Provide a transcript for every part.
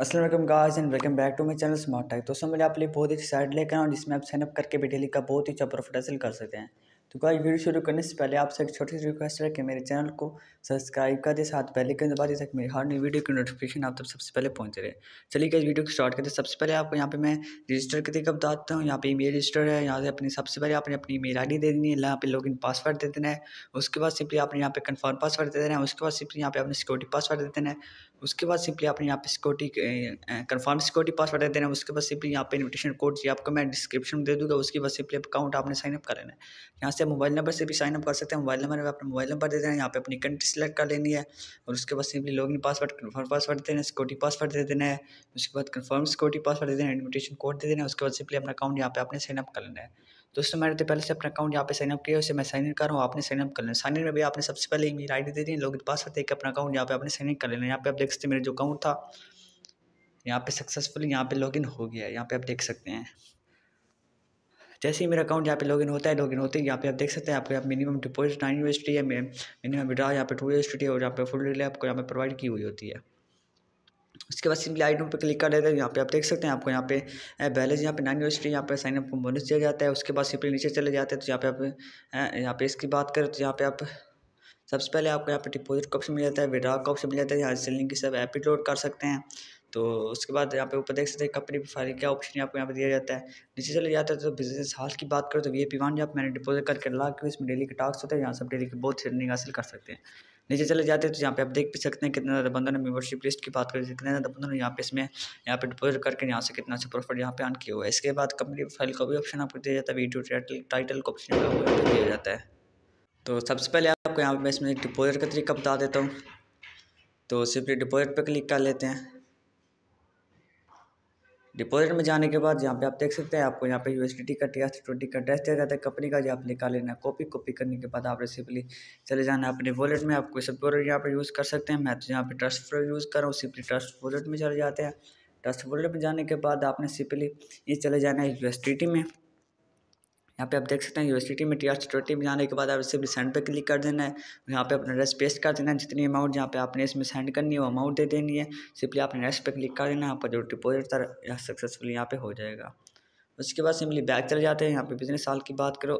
असलम गाज and welcome back to my channel smart टाइक तो समझ आप लिए बहुत ही साइड लेकर और जिसमें आप साइनअप करके भी डेली का बहुत ही अच्छा प्रॉफिट हासिल कर सकते हैं तो गाइस वीडियो शुरू करने से पहले आपसे एक छोटी सी रिक्वेस्ट है कि मेरे चैनल को सब्सक्राइब कर दे साथ पहले के दबा जैसे कि मेरी हर नई वीडियो की नोटिफिकेशन आप तक सबसे पहले पहुंच रहे चलिए गाइस वीडियो को स्टार्ट करते सबसे पहले आपको यहाँ पे मैं रजिस्टर करके कब बताता हूँ यहाँ पे ईमेल रजिस्टर है यहाँ से अपनी सबसे पहले आपने अपनी ईमेल आई दे देनी है यहाँ पे लॉग इन पासवर्ड दे देना है उसके बाद सिंपली आपने यहाँ पे कन्फर्म पासवर्ड दे देना है उसके बाद सिंपली यहाँ पे अपने सिक्योरिटी पासवर्ड दे देना है उसके बाद सिंपली आपने यहाँ पे सिक्योरिटी कन्फर्म सिक्योरिटी पासवर्ड दे देना है उसके बाद सिंपली यहाँ पे इन्विटेशन कोड चाहिए आपको मैं डिस्क्रिप्शन में दे दूँगा उसके बाद सिंपली अकाउंट आपने साइनअप कर लेना है यहाँ से मोबाइल नंबर से भी साइन अप कर सकते हैं मोबाइल नंबर अपने मोबाइल नंबर दे देना यहाँ पे अपनी कंट्री सेलेक्ट कर लेनी है और उसके बाद simply login password confirm password देना है सिक्योरिटी पासवर्ड दे देना है उसके बाद कन्फर्म सिक्योरिटी पासवर्ड दे देना है इन्विटेशन कोड दे देना है उसके बाद सिंपली अपना अकाउंट यहाँ पे आपने साइन अप कर लेना है दोस्तों मैंने तो पहले से अपना अकाउंट यहाँ पे साइन अप किया उसे मैं साइन इन कर रहा हूँ आपने साइन अप कर लेना साइन इन में भी आपने सबसे पहले ईमेल आई डी दे दी है लॉगिन पासवर्ड देकर अपना अकाउंट यहाँ पे आपने साइन इन कर लेना है यहाँ पे आप देख सकते हैं मेरे जो अकाउंट था यहाँ पे सक्सेसफुली यहाँ पे लॉगिन हो गया है यहाँ पे आप देख सकते हैं जैसे ही मेरा अकाउंट यहाँ पे लॉगिन होता है लॉगिन होते ही यहाँ पे आप देख सकते हैं आपको यहाँ मिनिमम डिपोजिट नाइन यूनिवर्सिटी है मिनिमम विड्रा यहाँ पे टू यूनिवर्सिटी है और यहाँ पे फुल डिटेल आपको यहाँ पे प्रोवाइड की हुई होती है उसके बाद सिंपली डी पे क्लिक कर देते हैं यहाँ पे आप देख सकते हैं आपको यहाँ पे बैलेंस यहाँ पे नाइन यूनिवर्सिटी यहाँ पे साइन अप को बोनस दिया जाता है उसके बाद सिंपली नीचे चले जाते हैं तो यहाँ पे आप यहाँ पे इसकी बात करें तो यहाँ पे आप सबसे पहले आपको यहाँ पे डिपोजिट का ऑप्शन मिल जाता है विड्रा का ऑप्शन मिल जाता है यहाँ से लिंक सब ऐप लोड कर सकते हैं तो उसके बाद यहाँ पे ऊपर देख सकते हैं कंपनी प्रोफाइल क्या ऑप्शन आपको यहाँ पे दिया जाता है नीचे चले जाते हैं तो बिजनेस हाल की बात करें तो वी पी वन जब मैंने डिपोजिट करके ला क्योंकि इसमें डेली के टास्क होते हैं यहाँ सब डेली की बहुत रनिंग हासिल कर सकते हैं नीचे चले जाते हैं तो यहाँ पे आप देख भी सकते हैं कितने ज़्यादा बंदों ने मेबरशिप लिस्ट की बात करें कितने ज़्यादा बंदों ने यहाँ पे इसमें यहाँ पे डिपोजिट करके यहाँ से कितना अच्छा प्रॉफिट यहाँ पे आन किया हुआ है इसके बाद कंपनी प्रोफाइल का भी ऑप्शन आपको दिया जाता है वीडियो टाइटल टाइटल का ऑप्शन दिया जाता है तो सबसे पहले आपको यहाँ पर मैं इसमें डिपोजिट का तरीका बता देता हूँ तो सिंपली डिपोजिट पर क्लिक कर लेते हैं डिपॉजिट में जाने के बाद यहाँ पे आप देख सकते हैं आपको यहाँ पे टी का टी एस ट्वेंटी का टेस्ट दिया जाता है कंपनी का जो आप निकाल लेना है कॉपी कॉपी करने के बाद आप सिंपली चले जाना है अपने वॉलेट में आपको सब वॉलेट यहाँ पर यूज़ कर सकते हैं मैं तो यहाँ पर ट्रस्ट यूज़ कर रहा हूँ सिंपली ट्रस्ट वॉलेट में चले जाते हैं ट्रस्ट वॉलेट में जाने के बाद आपने सिंपली ये चले जाना है यू में यहाँ पे आप देख सकते हैं यूनिवर्सिटी में टी आर सिक्योरिटी में जाने के बाद आप सिर्फ सेंड पे क्लिक कर देना है यहाँ पे अपना एड्रेस पेस्ट कर देना है जितनी अमाउंट जहाँ पे आपने इसमें सेंड करनी है वो अमाउंट दे देनी है सिंपली आपने एड्रेस पे क्लिक कर देना है आपका जो डिपोजिट सक्सेसफुल यहाँ पे हो जाएगा उसके बाद सिंपली बैक चले जाते हैं यहाँ पर बिजनेस साल की बात करो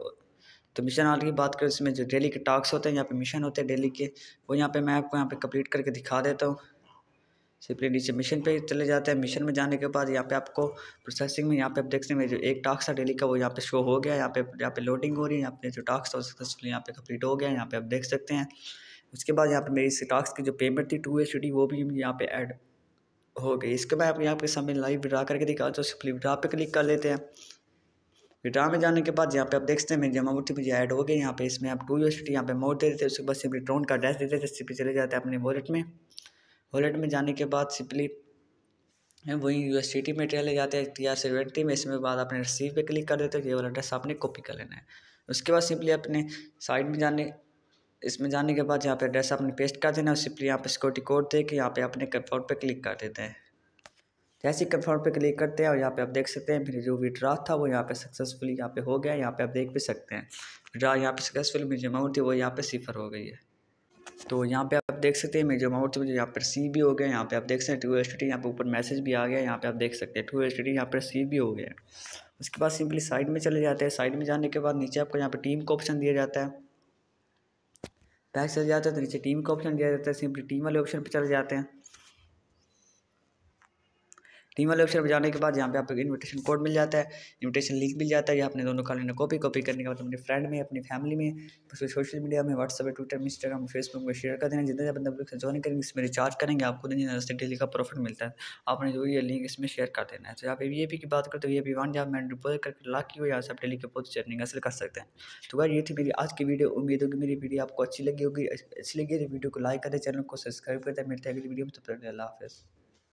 तो मिशन आल की बात करो इसमें जो डेली के टास्क होते हैं यहाँ पे मिशन होते हैं डेली के वो यहाँ पे मैं आपको यहाँ पे कंप्लीट करके दिखा देता हूँ सिंपली नीचे मिशन पे चले जाते हैं मिशन में जाने के बाद यहाँ पे आपको प्रोसेसिंग में यहाँ पे आप देख सकते हैं जो एक टास्क था डेली का वो यहाँ पे शो हो गया यहाँ पे यहाँ पे लोडिंग हो रही है यहाँ पे जो टास्क था सक्सेसफुल यहाँ पे कंप्लीट हो गया यहाँ पे आप देख सकते हैं उसके बाद यहाँ पे मेरी इस टास्क की जो पेमेंट थी टू एच डी वो भी यहाँ पे ऐड हो गई इसके बाद आप यहाँ पे सामने लाइव विड्रा करके दिखा तो सिंपली विड्रा पे क्लिक कर लेते हैं विड्रा में जाने के बाद यहाँ पे आप देखते हैं मेरी जमा मुठी मुझे ऐड हो गई यहाँ पे इसमें आप टू यूनिवर्सिटी यहाँ पे मोट दे देते हैं उसके बाद सिंपली ड्रोन का एड्रेस दे देते सिंपली चले जाते हैं अपने वॉलेट में वॉलेट में जाने के बाद सिंपली सी टी में ले जाते हैं टी आर सेवेंटी में इसमें बाद अपने रिसीव पे क्लिक कर देते हैं ये वाला एड्रेस आपने कॉपी कर लेना है उसके बाद सिंपली अपने साइड में जाने इसमें जाने के बाद यहाँ पे एड्रेस आपने पेस्ट कर देना है सिंपली यहाँ पे सिक्योरिटी कोड दे के यहाँ पे अपने कन्फर्म पे क्लिक कर देते हैं जैसे ही पर पे क्लिक करते हैं और यहाँ पे आप देख सकते हैं मेरी जो विड्रा था वो यहाँ पे सक्सेसफुली यहाँ पे हो गया यहाँ पे आप देख भी सकते हैं विड्रा यहाँ पे सक्सेसफुल मेरी जो अमाउंट थी वो यहाँ पे सिफर हो गई है तो यहाँ पे आप देख सकते हैं मेजर अमाउंट यहाँ पर सी भी हो गया यहाँ पे आप देख सकते हैं टू एस टी यहाँ पे ऊपर मैसेज भी आ गया यहाँ पे आप देख सकते हैं टू एस टी यहाँ पर सी भी हो गया उसके बाद सिंपली साइड में चले जाते हैं साइड में जाने के बाद नीचे आपको यहाँ पर टीम का ऑप्शन दिया जाता है बैक चले जाते हैं तो नीचे टीम का ऑप्शन दिया जाता है सिंपली टीम वाले ऑप्शन पर चले जाते हैं तीन वाले ऑप्शन पर जाने के बाद यहाँ पे आपको इनविटेशन कोड मिल जाता है इनविटेशन लिंक मिल जाता है या अपने दोनों ने कॉपी कॉपी करने के बाद अपने फ्रेंड में अपनी फैमिली में उसको सोशल मीडिया में व्हाट्सअप ट्विटर इंस्टाग्राम फेसबुक में शेयर कर देना जितना बंदा ज्वाइन करेंगे इसमें रिचार्ज करेंगे आपको दिन डेली का प्रॉफिट मिलता है आपने जो ये लिंक इसमें शेयर कर देना है तो आप ये भी की बात करते हो ये भी वन जहाँ मैंने डिपोजिट करके लाख की हो यहाँ से आप डेली के पोस्ट जर्नी हासिल कर सकते हैं तो भाई ये थी मेरी आज की वीडियो उम्मीद होगी मेरी वीडियो आपको अच्छी लगी होगी अच्छी लगी तो वीडियो को लाइक करें चैनल को सब्सक्राइब करते हैं मिलते हैं अगली वीडियो में तो अल्लाह हाफ़